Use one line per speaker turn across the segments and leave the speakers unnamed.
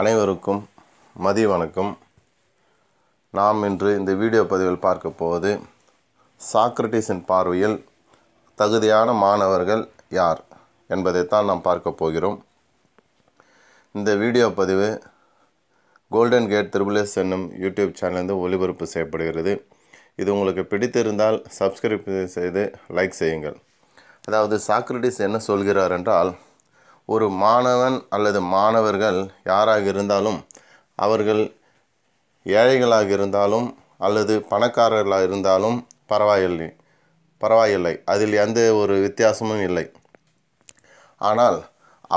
அனைவருக்கும் மதிய வணக்கம் நாம் இன்று இந்த வீடியோ பதிவில் பார்க்க போவது சாக்ரட்டிஸின் பார்வையில் தகுதியான மாணவர்கள் யார் என்பதைத்தான் நாம் பார்க்க போகிறோம் இந்த வீடியோ பதிவு கோல்டன் கேட் திருபிள்எஸ் என்னும் யூடியூப் சேனலிருந்து ஒளிபரப்பு செய்யப்படுகிறது இது உங்களுக்கு பிடித்திருந்தால் சப்ஸ்கிரைப் செய்து லைக் செய்யுங்கள் அதாவது சாக்ரட்டிஸ் என்ன சொல்கிறார் என்றால் ஒரு மாணவன் அல்லது மாணவர்கள் யாராக இருந்தாலும் அவர்கள் ஏழைகளாக இருந்தாலும் அல்லது பணக்காரர்களாக இருந்தாலும் பரவாயில்லை பரவாயில்லை அதில் எந்த ஒரு வித்தியாசமும் இல்லை ஆனால்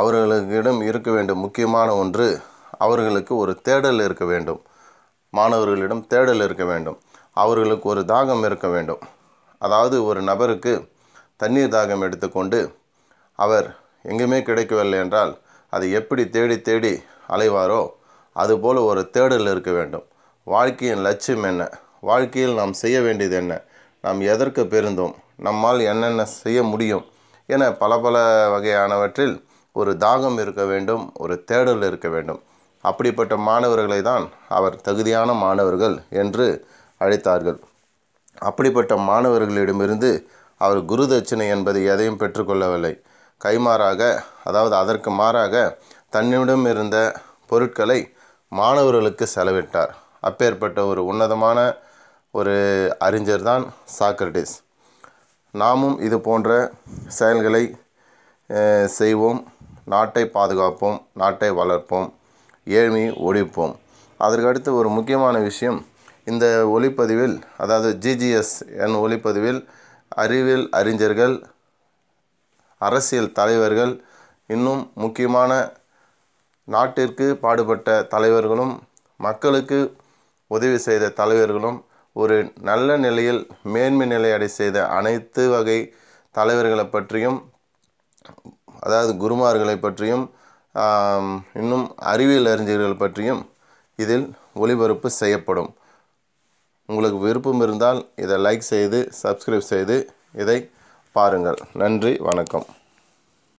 அவர்களுக்கிடம் இருக்க வேண்டும் முக்கியமான ஒன்று அவர்களுக்கு ஒரு தேடல் இருக்க வேண்டும் மாணவர்களிடம் தேடல் இருக்க வேண்டும் அவர்களுக்கு ஒரு தாகம் இருக்க வேண்டும் அதாவது ஒரு நபருக்கு தண்ணீர் தாகம் எடுத்துக்கொண்டு அவர் எங்கேயுமே கிடைக்கவில்லை என்றால் அதை எப்படி தேடி தேடி அலைவாரோ அதுபோல் ஒரு தேடல் இருக்க வேண்டும் வாழ்க்கையின் லட்சியம் என்ன வாழ்க்கையில் நாம் செய்ய வேண்டியது என்ன நாம் எதற்கு பெருந்தோம் நம்மால் என்னென்ன செய்ய முடியும் என பல பல வகையானவற்றில் ஒரு தாகம் இருக்க வேண்டும் ஒரு தேடல் இருக்க வேண்டும் அப்படிப்பட்ட மாணவர்களை தான் அவர் தகுதியான மாணவர்கள் என்று அழைத்தார்கள் அப்படிப்பட்ட மாணவர்களிடமிருந்து அவர் குரு தட்சிணை என்பது எதையும் பெற்றுக்கொள்ளவில்லை கைமாறாக அதாவது அதற்கு மாறாக தன்னிடம் இருந்த பொருட்களை மாணவர்களுக்கு செலவிட்டார் அப்பேற்பட்ட ஒரு உன்னதமான ஒரு அறிஞர் தான் சாக்ரட்டிஸ் நாமும் இது போன்ற செயல்களை செய்வோம் நாட்டை பாதுகாப்போம் நாட்டை வளர்ப்போம் ஏழ்மையை ஒழிப்போம் அதற்கடுத்து ஒரு முக்கியமான விஷயம் இந்த ஒளிப்பதிவில் அதாவது ஜிஜிஎஸ் என் ஒளிப்பதிவில் அறிவியல் அறிஞர்கள் அரசியல் தலைவர்கள் இன்னும் முக்கியமான நாட்டிற்கு பாடுபட்ட தலைவர்களும் மக்களுக்கு உதவி செய்த தலைவர்களும் ஒரு நல்ல நிலையில் மேன்மை நிலையடை செய்த அனைத்து வகை தலைவர்களை பற்றியும் அதாவது குருமார்களை பற்றியும் இன்னும் அறிவியல் அறிஞர்கள் பற்றியும் இதில் ஒளிபரப்பு செய்யப்படும் உங்களுக்கு விருப்பம் இருந்தால் இதை லைக் செய்து சப்ஸ்கிரைப் செய்து இதை பாருங்கள் நன்றி வணக்கம்